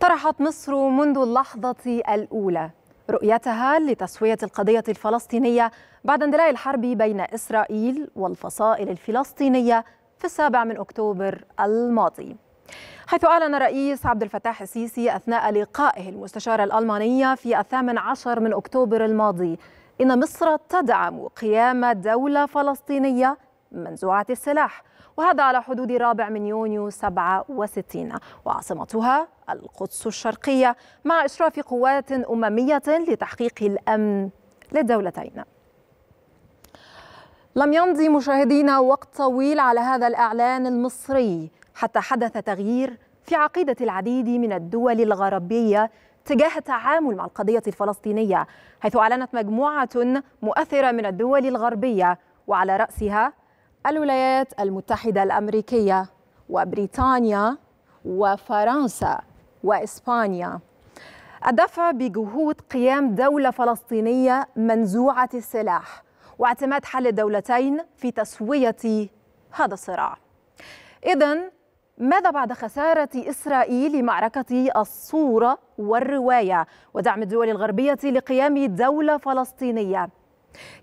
طرحت مصر منذ اللحظة الأولى رؤيتها لتسوية القضية الفلسطينية بعد اندلاع الحرب بين إسرائيل والفصائل الفلسطينية في السابع من أكتوبر الماضي حيث أعلن الرئيس عبد الفتاح السيسي أثناء لقائه المستشارة الألمانية في الثامن عشر من أكتوبر الماضي إن مصر تدعم قيام دولة فلسطينية منزوعة السلاح وهذا على حدود رابع من يونيو 67 وعاصمتها القدس الشرقية مع إشراف قوات أممية لتحقيق الأمن للدولتين لم يمضي مشاهدينا وقت طويل على هذا الإعلان المصري حتى حدث تغيير في عقيدة العديد من الدول الغربية تجاه التعامل مع القضية الفلسطينية حيث أعلنت مجموعة مؤثرة من الدول الغربية وعلى رأسها الولايات المتحدة الأمريكية وبريطانيا وفرنسا وإسبانيا الدفع بجهود قيام دولة فلسطينية منزوعة السلاح واعتماد حل الدولتين في تسوية هذا الصراع إذا ماذا بعد خسارة إسرائيل لمعركة الصورة والرواية ودعم الدول الغربية لقيام دولة فلسطينية؟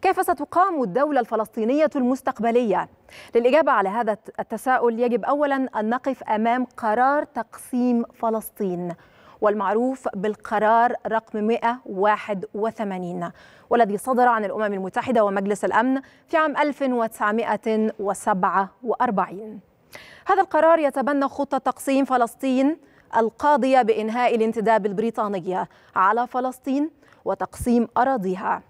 كيف ستقام الدولة الفلسطينية المستقبلية؟ للإجابة على هذا التساؤل يجب أولا أن نقف أمام قرار تقسيم فلسطين والمعروف بالقرار رقم 181 والذي صدر عن الأمم المتحدة ومجلس الأمن في عام 1947 هذا القرار يتبنى خطة تقسيم فلسطين القاضية بإنهاء الانتداب البريطانية على فلسطين وتقسيم أراضيها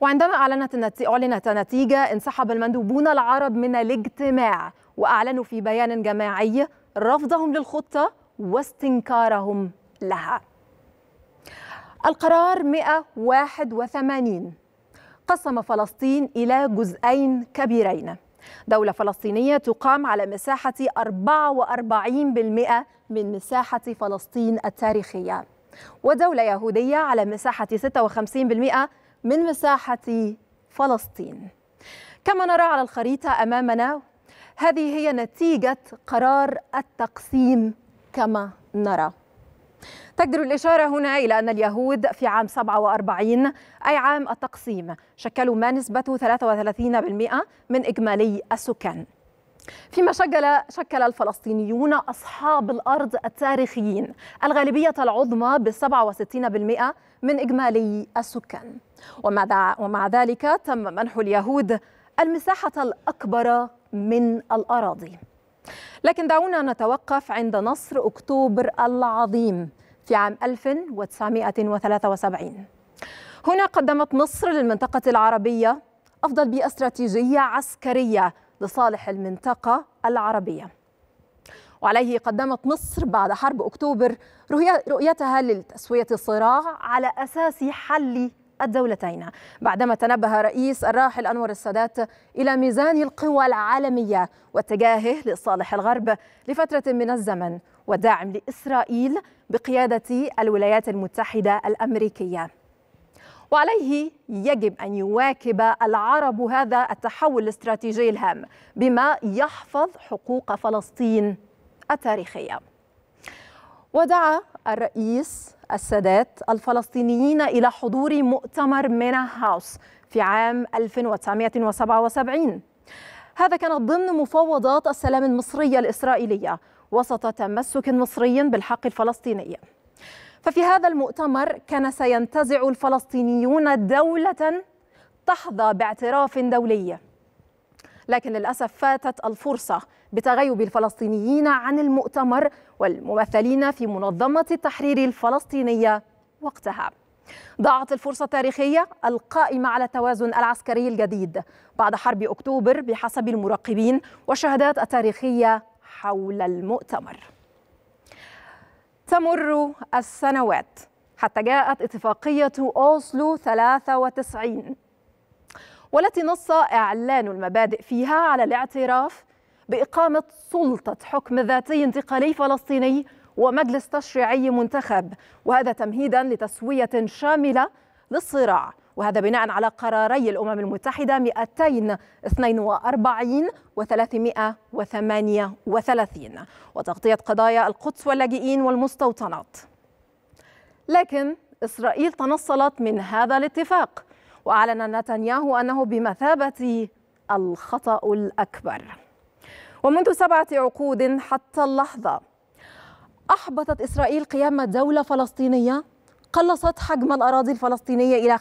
وعندما أعلنت أعلنت نتيجة انسحب المندوبون العرب من الاجتماع وأعلنوا في بيان جماعي رفضهم للخطة واستنكارهم لها القرار 181 قسم فلسطين إلى جزئين كبيرين دولة فلسطينية تقام على مساحة 44% من مساحة فلسطين التاريخية ودولة يهودية على مساحة 56% من مساحة فلسطين كما نرى على الخريطة أمامنا هذه هي نتيجة قرار التقسيم كما نرى تجدر الإشارة هنا إلى أن اليهود في عام 47 أي عام التقسيم شكلوا ما نسبته 33% من إجمالي السكان فيما شكل شكل الفلسطينيون اصحاب الارض التاريخيين الغالبيه العظمى ب 67% من اجمالي السكان ومع ومع ذلك تم منح اليهود المساحه الاكبر من الاراضي لكن دعونا نتوقف عند نصر اكتوبر العظيم في عام 1973 هنا قدمت مصر للمنطقه العربيه افضل بيئه استراتيجيه عسكريه لصالح المنطقة العربية وعليه قدمت مصر بعد حرب أكتوبر رؤيتها لتسوية الصراع على أساس حل الدولتين بعدما تنبه رئيس الراحل أنور السادات إلى ميزان القوى العالمية واتجاهه لصالح الغرب لفترة من الزمن وداعم لإسرائيل بقيادة الولايات المتحدة الأمريكية وعليه يجب أن يواكب العرب هذا التحول الاستراتيجي الهام بما يحفظ حقوق فلسطين التاريخية ودعا الرئيس السادات الفلسطينيين إلى حضور مؤتمر مينا هاوس في عام 1977 هذا كان ضمن مفاوضات السلام المصرية الإسرائيلية وسط تمسك مصري بالحق الفلسطيني ففي هذا المؤتمر كان سينتزع الفلسطينيون دولة تحظى باعتراف دولي لكن للأسف فاتت الفرصة بتغيب الفلسطينيين عن المؤتمر والممثلين في منظمة التحرير الفلسطينية وقتها ضاعت الفرصة التاريخية القائمة على التوازن العسكري الجديد بعد حرب أكتوبر بحسب المراقبين والشهادات التاريخية حول المؤتمر تمر السنوات حتى جاءت اتفاقية أوسلو 93 والتي نص إعلان المبادئ فيها على الاعتراف بإقامة سلطة حكم ذاتي انتقالي فلسطيني ومجلس تشريعي منتخب وهذا تمهيدا لتسوية شاملة للصراع وهذا بناء على قراري الأمم المتحدة 242 و 338 وتغطية قضايا القدس واللاجئين والمستوطنات لكن إسرائيل تنصلت من هذا الاتفاق وأعلن نتنياهو أنه بمثابة الخطأ الأكبر ومنذ سبعة عقود حتى اللحظة أحبطت إسرائيل قيام دولة فلسطينية قلصت حجم الأراضي الفلسطينية إلى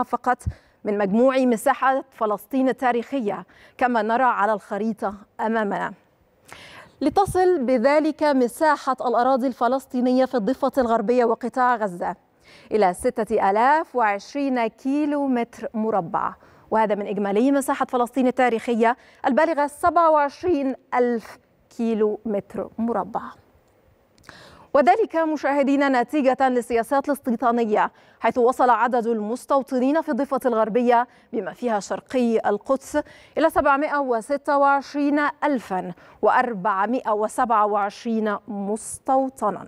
15% فقط من مجموع مساحة فلسطين التاريخية كما نرى على الخريطة أمامنا لتصل بذلك مساحة الأراضي الفلسطينية في الضفة الغربية وقطاع غزة إلى 6020 كيلو متر مربع وهذا من إجمالي مساحة فلسطين التاريخية البالغة 27 ألف كيلو متر مربع وذلك مشاهدينا نتيجة للسياسات الاستيطانية حيث وصل عدد المستوطنين في الضفة الغربية بما فيها شرقي القدس إلى 726 ألفا و 427 مستوطنا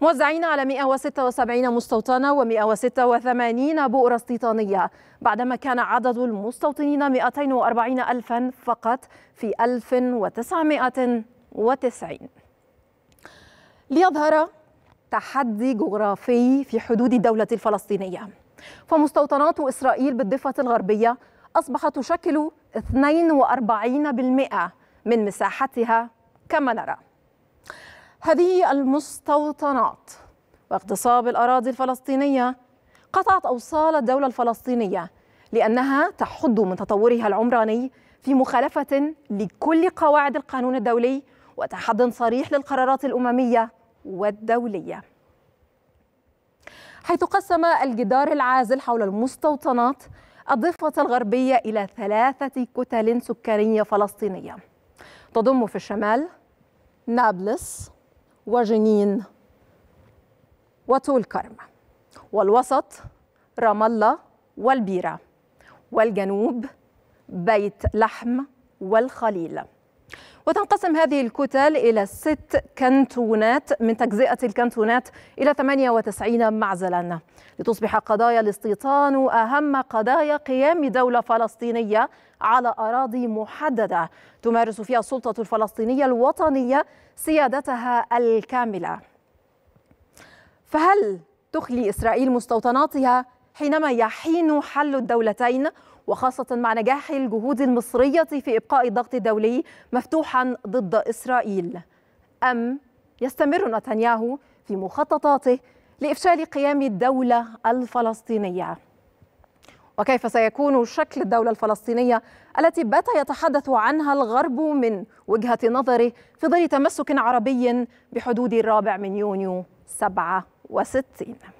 موزعين على 176 مستوطنة و186 بؤرة استيطانية بعدما كان عدد المستوطنين 240 ألفا فقط في 1990 ليظهر تحدي جغرافي في حدود الدولة الفلسطينية فمستوطنات إسرائيل بالضفة الغربية أصبحت تشكل 42% من مساحتها كما نرى هذه المستوطنات واغتصاب الأراضي الفلسطينية قطعت أوصال الدولة الفلسطينية لأنها تحد من تطورها العمراني في مخالفة لكل قواعد القانون الدولي وتحد صريح للقرارات الأممية والدولية حيث قسم الجدار العازل حول المستوطنات الضفة الغربية إلى ثلاثة كتل سكانية فلسطينية تضم في الشمال نابلس وجنين وطول كرم والوسط رام الله والبيرة والجنوب بيت لحم والخليل وتنقسم هذه الكتل إلى ست كانتونات من تجزئة الكنتونات إلى 98 معزلا لتصبح قضايا الاستيطان أهم قضايا قيام دولة فلسطينية على أراضي محددة تمارس فيها السلطة الفلسطينية الوطنية سيادتها الكاملة فهل تخلي إسرائيل مستوطناتها حينما يحين حل الدولتين وخاصة مع نجاح الجهود المصرية في إبقاء الضغط الدولي مفتوحا ضد إسرائيل أم يستمر نتنياهو في مخططاته لإفشال قيام الدولة الفلسطينية وكيف سيكون شكل الدولة الفلسطينية التي بات يتحدث عنها الغرب من وجهة نظره في ظل تمسك عربي بحدود الرابع من يونيو 67